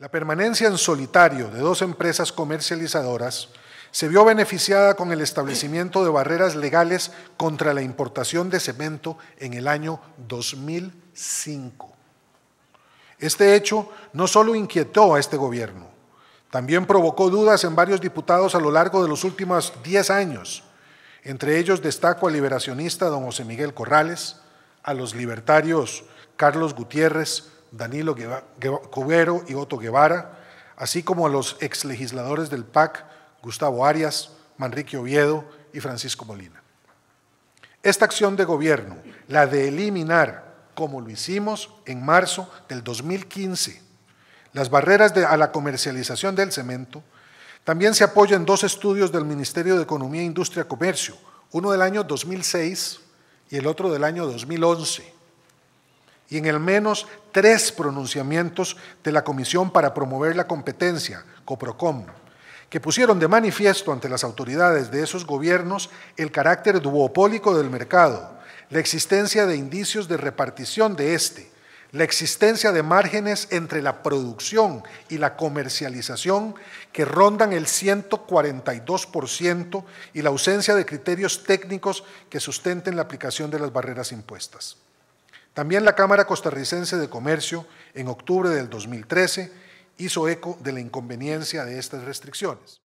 La permanencia en solitario de dos empresas comercializadoras se vio beneficiada con el establecimiento de barreras legales contra la importación de cemento en el año 2005. Este hecho no solo inquietó a este gobierno, también provocó dudas en varios diputados a lo largo de los últimos 10 años. Entre ellos destaco al liberacionista don José Miguel Corrales, a los libertarios Carlos Gutiérrez, Danilo Cubero y Otto Guevara, así como a los exlegisladores del PAC, Gustavo Arias, Manrique Oviedo y Francisco Molina. Esta acción de gobierno, la de eliminar, como lo hicimos en marzo del 2015, las barreras a la comercialización del cemento, también se apoya en dos estudios del Ministerio de Economía, Industria y Comercio, uno del año 2006 y el otro del año 2011 y en el menos tres pronunciamientos de la Comisión para Promover la Competencia, COPROCOM, que pusieron de manifiesto ante las autoridades de esos gobiernos el carácter duopólico del mercado, la existencia de indicios de repartición de este, la existencia de márgenes entre la producción y la comercialización que rondan el 142% y la ausencia de criterios técnicos que sustenten la aplicación de las barreras impuestas. También la Cámara Costarricense de Comercio, en octubre del 2013, hizo eco de la inconveniencia de estas restricciones.